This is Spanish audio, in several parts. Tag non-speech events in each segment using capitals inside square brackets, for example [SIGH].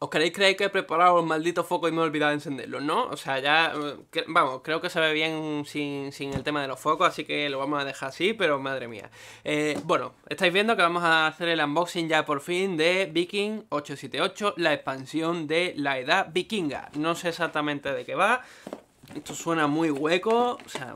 ¿Os queréis creer que he preparado el maldito foco y me he olvidado de encenderlo? No, o sea, ya... Eh, vamos, creo que se ve bien sin, el tema de los focos, así que lo vamos a dejar así, pero madre mía. Eh, bueno, estáis viendo que vamos a hacer el unboxing ya por fin de Viking 878, la expansión de la edad vikinga. No sé exactamente de qué va, esto suena muy hueco, o sea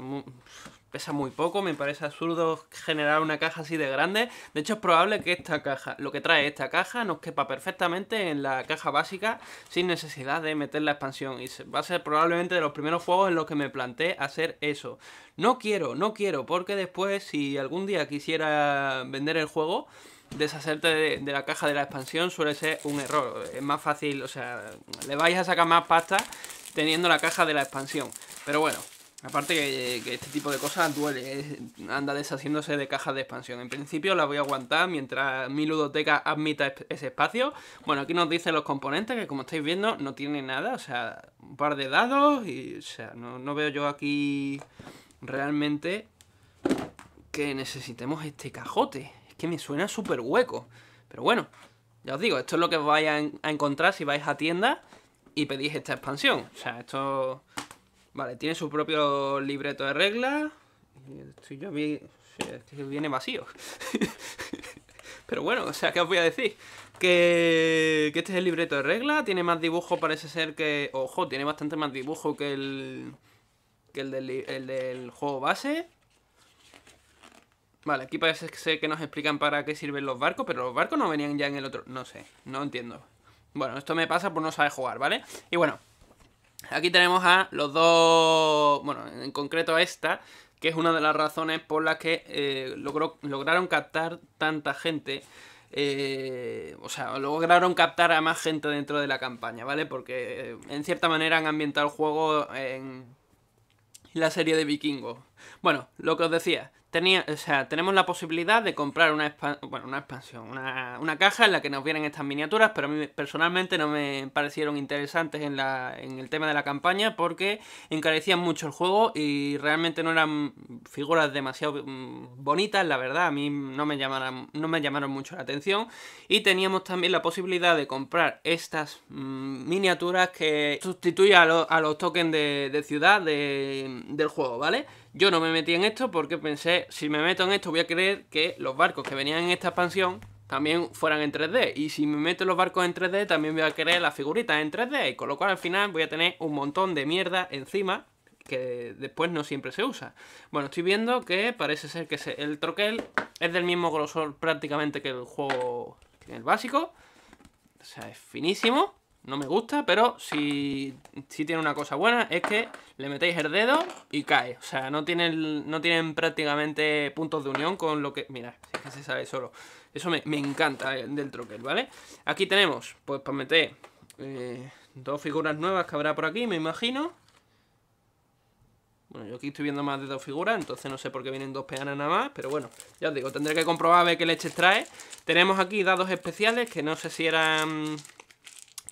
pesa muy poco, me parece absurdo generar una caja así de grande. De hecho, es probable que esta caja, lo que trae esta caja, nos quepa perfectamente en la caja básica sin necesidad de meter la expansión. Y va a ser probablemente de los primeros juegos en los que me planteé hacer eso. No quiero, no quiero, porque después, si algún día quisiera vender el juego, deshacerte de, de, la caja de la expansión suele ser un error. Es más fácil, o sea, le vais a sacar más pasta teniendo la caja de la expansión. Pero bueno, Aparte que, este tipo de cosas duele, anda deshaciéndose de cajas de expansión. En principio la voy a aguantar mientras mi ludoteca admita ese espacio. Bueno, aquí nos dicen los componentes que como estáis viendo no tiene nada, o sea, un par de dados y, o sea, no, veo yo aquí realmente que necesitemos este cajote. Es que me suena súper hueco, pero bueno, ya os digo, esto es lo que vais a encontrar si vais a tienda y pedís esta expansión. O sea, esto... Vale, tiene su propio libreto de reglas. Estoy yo a mí... viene vacío. [LAUGHS] Pero bueno, o sea, ¿qué os voy a decir? Que, este es el libreto de reglas. Tiene más dibujo, parece ser que... Ojo, tiene bastante más dibujo que el... Que el del, el del juego base. Vale, aquí parece que nos explican para qué sirven los barcos, pero los barcos no venían ya en el otro... No sé, no entiendo. Bueno, esto me pasa por no saber jugar, ¿vale? Y bueno, Aquí tenemos a los dos, bueno, en concreto a esta, que es una de las razones por las que eh, lograron captar tanta gente. Eh, o sea, lograron captar a más gente dentro de la campaña, ¿vale? Porque eh, en cierta manera han ambientado el juego en la serie de vikingos. Bueno, lo que os decía, Tenía, o sea, tenemos la posibilidad de comprar una, bueno, una expansión, una, caja en la que nos vienen estas miniaturas, pero a mí personalmente no me parecieron interesantes en, la, en el tema de la campaña porque encarecían mucho el juego y realmente no eran figuras demasiado mm, bonitas, la verdad, a mí no me llamaron, no me llamaron mucho la atención. Y teníamos también la posibilidad de comprar estas mm, miniaturas que sustituyen a, los tokens de, ciudad del juego, ¿vale? Yo no me metí en esto porque pensé, si me meto en esto voy a creer que los barcos que venían en esta expansión también fueran en 3D. Y si me meto los barcos en 3D también voy a querer las figuritas en 3D. Y con lo cual al final voy a tener un montón de mierda encima que después no siempre se usa. Bueno, estoy viendo que parece ser que el troquel es del mismo grosor prácticamente que el juego, que el básico. O sea, es finísimo. No me gusta, pero si, tiene una cosa buena es que le metéis el dedo y cae. O sea, no tienen, no tienen prácticamente puntos de unión con lo que... Mira, es que se sabe solo. Eso me, encanta eh, del troquel, ¿vale? Aquí tenemos, pues para meter eh, dos figuras nuevas que habrá por aquí, me imagino. Bueno, yo aquí estoy viendo más de dos figuras, entonces no sé por qué vienen dos peanas nada más, pero bueno, ya os digo, tendré que comprobar a ver qué leche trae. Tenemos aquí dados especiales, que no sé si eran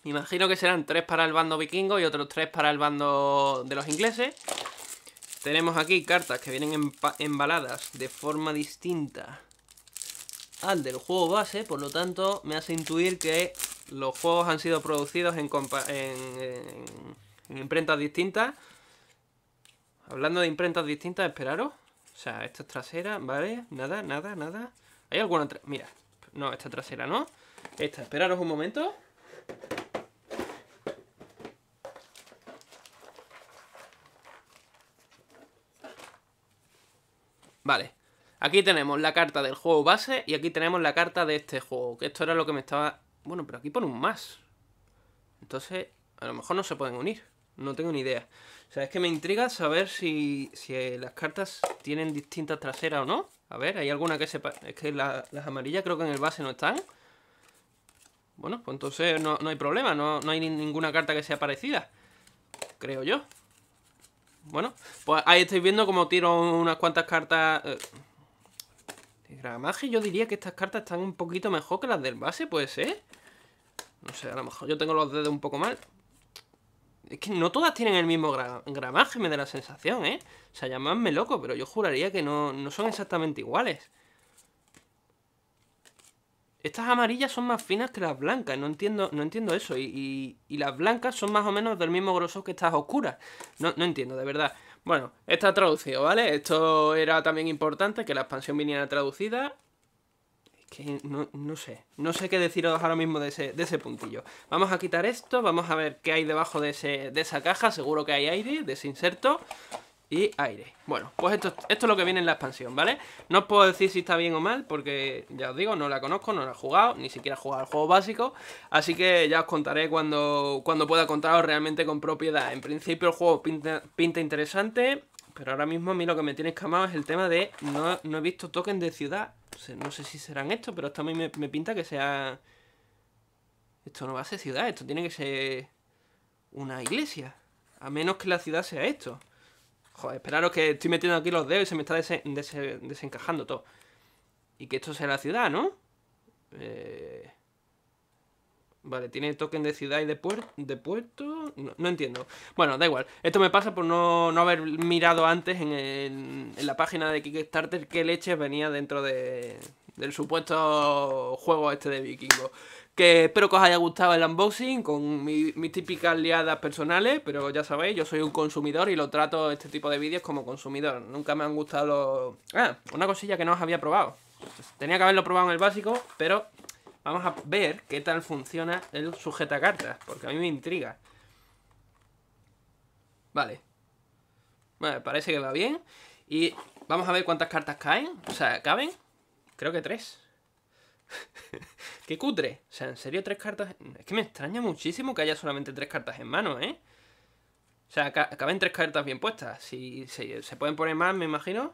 Imagino que serán tres para el bando vikingo y otros tres para el bando de los ingleses. Tenemos aquí cartas que vienen embaladas de forma distinta al del juego base, por lo tanto me hace intuir que los juegos han sido producidos en, en, imprentas distintas. Hablando de imprentas distintas, esperaros. O sea, esta es trasera, ¿vale? Nada, nada, nada. ¿Hay alguna... Mira, no, esta trasera, ¿no? Esta, esperaros un momento. Vale. Aquí tenemos la carta del juego base y aquí tenemos la carta de este juego. Que esto era lo que me estaba... Bueno, pero aquí pone un más. Entonces, a lo mejor no se pueden unir. No tengo ni idea. O sea, es que me intriga saber si, si eh, las cartas tienen distintas traseras o no. A ver, ¿hay alguna que sepa? Es que las amarillas creo que en el base no están. Bueno, pues entonces no, hay problema. No, no hay ninguna carta que sea parecida. Creo yo. Bueno, pues ahí estáis viendo cómo tiro unas cuantas cartas... Eh, de gramaje, yo diría que estas cartas están un poquito mejor que las del base, puede ser. No sé, a lo mejor yo tengo los dedos un poco mal. Es que no todas tienen el mismo gramaje, me da la sensación, ¿eh? O sea, llamadme loco, pero yo juraría que no, no son exactamente iguales. Estas amarillas son más finas que las blancas, no entiendo, no entiendo eso. Y, las blancas son más o menos del mismo grosor que estas oscuras. No, entiendo, de verdad. Bueno, está traducido, ¿vale? Esto era también importante, que la expansión viniera traducida. Es que no, sé, no sé qué deciros ahora mismo de ese, de ese puntillo. Vamos a quitar esto, vamos a ver qué hay debajo de, de esa caja, seguro que hay aire, desinserto y aire. Bueno, pues esto, esto es lo que viene en la expansión, ¿vale? No os puedo decir si está bien o mal, porque ya os digo, no la conozco, no la he jugado, ni siquiera he jugado al juego básico, así que ya os contaré cuando, cuando pueda contaros realmente con propiedad. En principio el juego pinta, interesante, pero ahora mismo a mí lo que me tiene escamado es el tema de no, he visto token de ciudad. No sé si serán estos, pero esto a mí me, me pinta que sea... Esto no va a ser ciudad, esto tiene que ser una iglesia. A menos que la ciudad sea esto. Joder, esperaros que estoy metiendo aquí los dedos y se me está desencajando todo. Y que esto sea la ciudad, ¿no? Eh, vale, tiene token de ciudad y de, de puerto. No, entiendo. Bueno, da igual. Esto me pasa por no, haber mirado antes en, la página de Kickstarter qué leche venía dentro del supuesto juego este de vikingo espero que os haya gustado el unboxing con mis típicas liadas personales, pero ya sabéis, yo soy un consumidor y lo trato este tipo de vídeos como consumidor. Nunca me han gustado los... Ah, una cosilla que no os había probado. Tenía que haberlo probado en el básico, pero vamos a ver qué tal funciona el sujetacartas, porque a mí me intriga. Vale. Vale, parece que va bien. Y vamos a ver cuántas cartas caen. O sea, ¿caben? Creo que tres. [LAUGHS] ¡Qué cutre! O sea, en serio, tres cartas... Es que me extraña muchísimo que haya solamente tres cartas en mano, ¿eh? O sea, caben tres cartas bien puestas. Si se, pueden poner más, me imagino.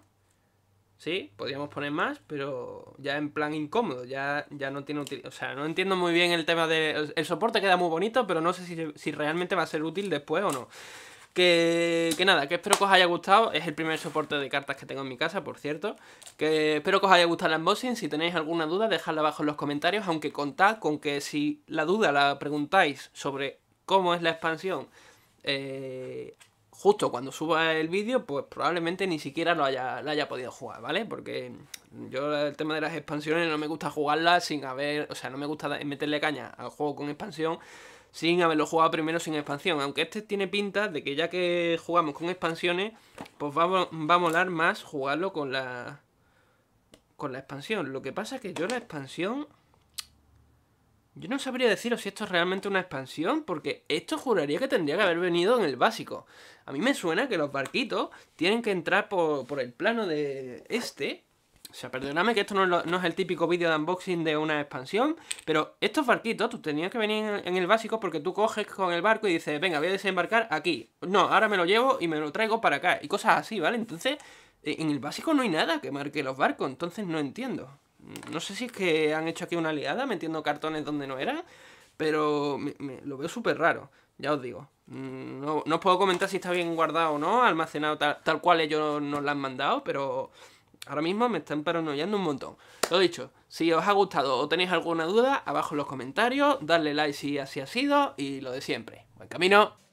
Sí, podríamos poner más, pero ya en plan incómodo, ya, ya no tiene utilidad. O sea, no entiendo muy bien el tema de... El soporte queda muy bonito, pero no sé si, si realmente va a ser útil después o no. Que, nada, que espero que os haya gustado. Es el primer soporte de cartas que tengo en mi casa, por cierto. Que espero que os haya gustado el unboxing. Si tenéis alguna duda, dejadla abajo en los comentarios. Aunque contad con que si la duda la preguntáis sobre cómo es la expansión eh, justo cuando suba el vídeo, pues probablemente ni siquiera lo haya, la haya podido jugar, ¿vale? Porque yo el tema de las expansiones no me gusta jugarlas sin haber... O sea, no me gusta meterle caña al juego con expansión sin haberlo jugado primero sin expansión. Aunque este tiene pinta de que ya que jugamos con expansiones, pues va, va a molar más jugarlo con la, con la expansión. Lo que pasa es que yo la expansión... Yo no sabría deciros si esto es realmente una expansión, porque esto juraría que tendría que haber venido en el básico. A mí me suena que los barquitos tienen que entrar por, por el plano de este, o sea, perdonadme que esto no es, el típico vídeo de unboxing de una expansión, pero estos barquitos, tú tenías que venir en el básico porque tú coges con el barco y dices, venga, voy a desembarcar aquí. No, ahora me lo llevo y me lo traigo para acá. Y cosas así, ¿vale? Entonces, eh, en el básico no hay nada que marque los barcos, entonces no entiendo. No sé si es que han hecho aquí una liada metiendo cartones donde no eran, pero me, lo veo súper raro, ya os digo. Mm, no, os puedo comentar si está bien guardado o no, almacenado tal, tal cual ellos nos lo han mandado, pero Ahora mismo me están paranoiando un montón. Lo dicho, si os ha gustado o tenéis alguna duda, abajo en los comentarios, darle like si así ha sido y lo de siempre. Buen camino.